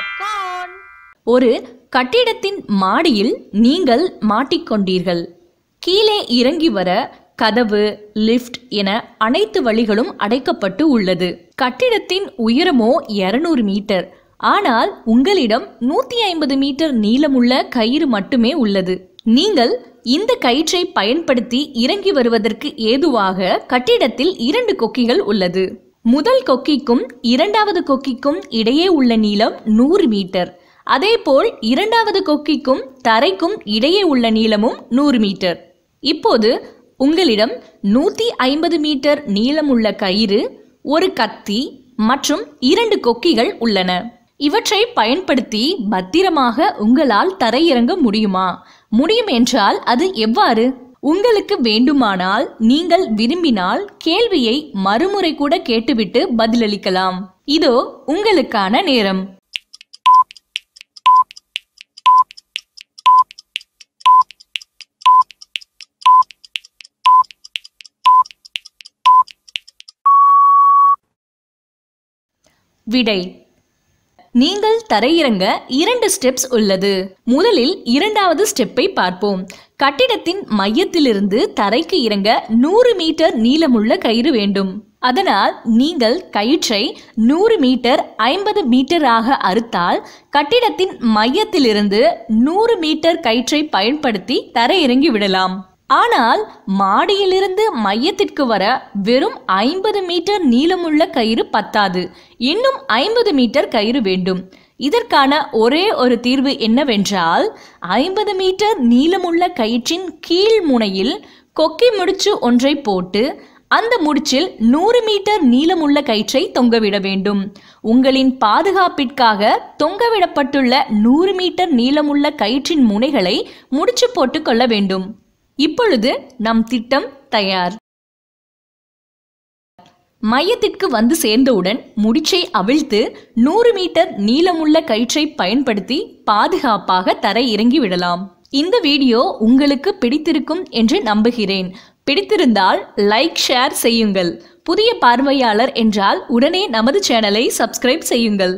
popcorn ஒரு கட்டிடத்தின் மாடியில் நீங்கள் மாட்டிக்கொண்டீர்கள் கீழே இறங்கி வர கதவு லிஃப்ட் என அனைத்து வழிகளும் அடைக்கப்பட்டு உள்ளது கட்டிடத்தின் உயரமோ இருநூறு மீட்டர் ஆனால் உங்களிடம் நூத்தி ஐம்பது மீட்டர் நீளமுள்ள கயிறு மட்டுமே உள்ளது நீங்கள் இந்த கயிற்றை பயன்படுத்தி இறங்கி வருவதற்கு ஏதுவாக கட்டிடத்தில் இரண்டு கொக்கிகள் உள்ளது முதல் கொக்கிக்கும் இரண்டாவது கொக்கிக்கும் இடையே உள்ள நீளம் நூறு மீட்டர் அதேபோல் இரண்டாவது கொக்கிக்கும் தரைக்கும் இடையே உள்ள நீளமும் நூறு மீட்டர் இப்போது உங்களிடம் நூற்றி ஐம்பது மீட்டர் நீளமுள்ள கயிறு ஒரு கத்தி மற்றும் இரண்டு கொக்கிகள் உள்ளன இவற்றை பயன்படுத்தி பத்திரமாக உங்களால் தரையிறங்க முடியுமா முடியும் என்றால் அது எவ்வாறு உங்களுக்கு வேண்டுமானால் நீங்கள் விரும்பினால் கேள்வியை மறுமுறை கூட கேட்டுவிட்டு பதிலளிக்கலாம் இதோ உங்களுக்கான நேரம் விடை நீங்கள் தரையிறங்க இரண்டு ஸ்டெப்ஸ் உள்ளது முதலில் இரண்டாவது ஸ்டெப்பை பார்ப்போம் கட்டிடத்தின் மையத்திலிருந்து தரைக்கு இறங்க நூறு மீட்டர் நீளமுள்ள கயிறு வேண்டும் அதனால் நீங்கள் கயிற்றை நூறு மீட்டர் ஐம்பது மீட்டராக அறுத்தால் கட்டிடத்தின் மையத்திலிருந்து நூறு மீட்டர் கயிற்றை பயன்படுத்தி தரையிறங்கி விடலாம் ஆனால் மாடியிலிருந்து மையத்திற்கு வர வெறும் ஐம்பது மீட்டர் நீளமுள்ள கயிறு பத்தாது இன்னும் ஐம்பது மீட்டர் கயிறு வேண்டும் இதற்கான ஒரே ஒரு தீர்வு என்னவென்றால் ஐம்பது மீட்டர் நீளமுள்ள கயிற்றின் கீழ் முனையில் கொக்கி முடிச்சு ஒன்றை போட்டு அந்த முடிச்சில் நூறு மீட்டர் நீளமுள்ள கயிற்றை தொங்கவிட வேண்டும் உங்களின் பாதுகாப்பிற்காக தொங்கவிடப்பட்டுள்ள நூறு மீட்டர் நீளமுள்ள கயிற்றின் முனைகளை முடிச்சு போட்டு கொள்ள வேண்டும் இப்பொழுது நம் திட்டம் தயார் மையத்திற்கு வந்து சேர்ந்தவுடன் முடிச்சை அவிழ்த்து நூறு மீட்டர் நீளமுள்ள கயிற்றை பயன்படுத்தி பாதுகாப்பாக தரை இறங்கி விடலாம் இந்த வீடியோ உங்களுக்கு பிடித்திருக்கும் என்று நம்புகிறேன் பிடித்திருந்தால் லைக் ஷேர் செய்யுங்கள் புதிய பார்வையாளர் என்றால் உடனே நமது சேனலை சப்ஸ்கிரைப் செய்யுங்கள்